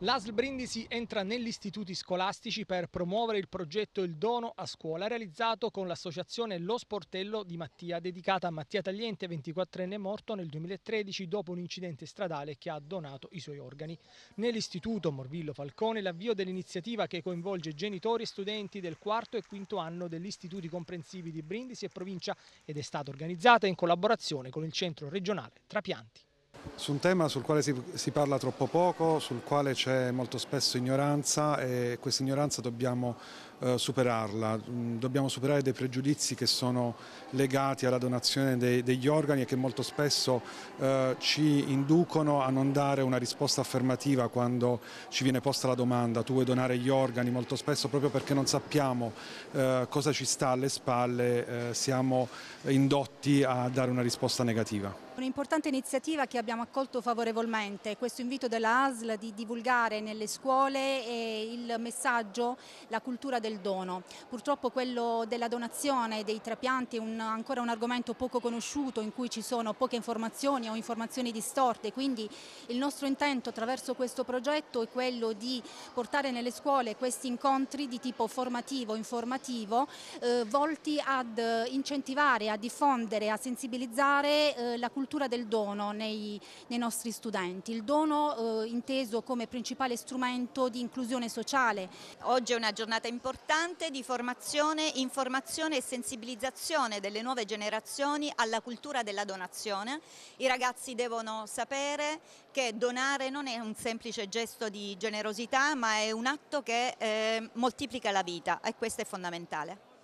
L'ASL Brindisi entra negli istituti scolastici per promuovere il progetto Il Dono a scuola realizzato con l'associazione Lo Sportello di Mattia dedicata a Mattia Tagliente, 24enne morto nel 2013 dopo un incidente stradale che ha donato i suoi organi. Nell'istituto Morvillo Falcone l'avvio dell'iniziativa che coinvolge genitori e studenti del quarto e quinto anno degli istituti comprensivi di Brindisi e provincia ed è stata organizzata in collaborazione con il centro regionale Trapianti. Su un tema sul quale si, si parla troppo poco, sul quale c'è molto spesso ignoranza e questa ignoranza dobbiamo eh, superarla, mm, dobbiamo superare dei pregiudizi che sono legati alla donazione dei, degli organi e che molto spesso eh, ci inducono a non dare una risposta affermativa quando ci viene posta la domanda tu vuoi donare gli organi, molto spesso proprio perché non sappiamo eh, cosa ci sta alle spalle eh, siamo indotti a dare una risposta negativa. Un'importante iniziativa che abbiamo abbiamo accolto favorevolmente questo invito della ASL di divulgare nelle scuole eh, il messaggio, la cultura del dono. Purtroppo quello della donazione dei trapianti è un, ancora un argomento poco conosciuto in cui ci sono poche informazioni o informazioni distorte, quindi il nostro intento attraverso questo progetto è quello di portare nelle scuole questi incontri di tipo formativo, informativo, eh, volti ad incentivare, a diffondere, a sensibilizzare eh, la cultura del dono nei nei nostri studenti. Il dono eh, inteso come principale strumento di inclusione sociale. Oggi è una giornata importante di formazione, informazione e sensibilizzazione delle nuove generazioni alla cultura della donazione. I ragazzi devono sapere che donare non è un semplice gesto di generosità ma è un atto che eh, moltiplica la vita e questo è fondamentale.